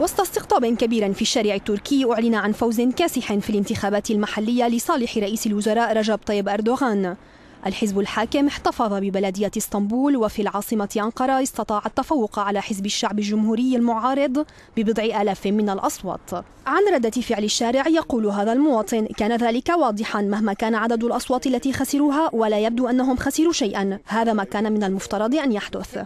وسط استقطاب كبير في الشارع التركي أعلن عن فوز كاسح في الانتخابات المحلية لصالح رئيس الوزراء رجب طيب أردوغان الحزب الحاكم احتفظ ببلدية اسطنبول وفي العاصمة أنقرة استطاع التفوق على حزب الشعب الجمهوري المعارض ببضع آلاف من الأصوات عن ردة فعل الشارع يقول هذا المواطن كان ذلك واضحا مهما كان عدد الأصوات التي خسروها ولا يبدو أنهم خسروا شيئا هذا ما كان من المفترض أن يحدث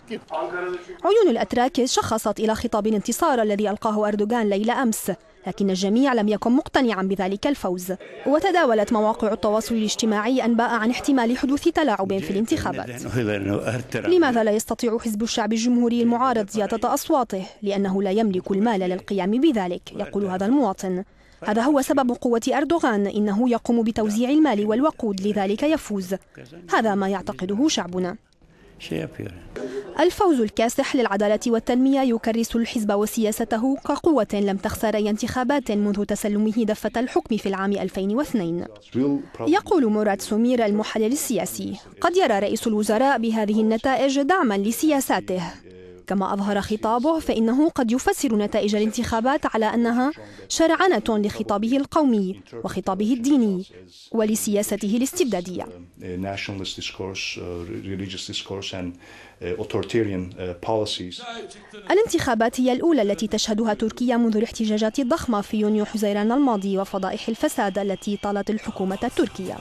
عيون الأتراك شخصت إلى خطاب الانتصار الذي ألقاه أردوغان ليلة أمس لكن الجميع لم يكن مقتنعا بذلك الفوز وتداولت مواقع التواصل الاجتماعي أنباء عن احتمال حدوث تلاعب في الانتخابات لماذا لا يستطيع حزب الشعب الجمهوري المعارض زيادة أصواته؟ لأنه لا يملك المال للقيام بذلك يقول هذا المواطن هذا هو سبب قوة أردوغان إنه يقوم بتوزيع المال والوقود لذلك يفوز هذا ما يعتقده شعبنا الفوز الكاسح للعدالة والتنمية يكرس الحزب وسياسته كقوة لم تخسر أي انتخابات منذ تسلمه دفة الحكم في العام 2002 يقول مراد سمير المحلل السياسي قد يرى رئيس الوزراء بهذه النتائج دعما لسياساته كما أظهر خطابه فإنه قد يفسر نتائج الانتخابات على أنها شرعنة لخطابه القومي وخطابه الديني ولسياسته الاستبدادية uh, uh, uh, الانتخابات هي الأولى التي تشهدها تركيا منذ الاحتجاجات الضخمة في يونيو حزيران الماضي وفضائح الفساد التي طالت الحكومة التركية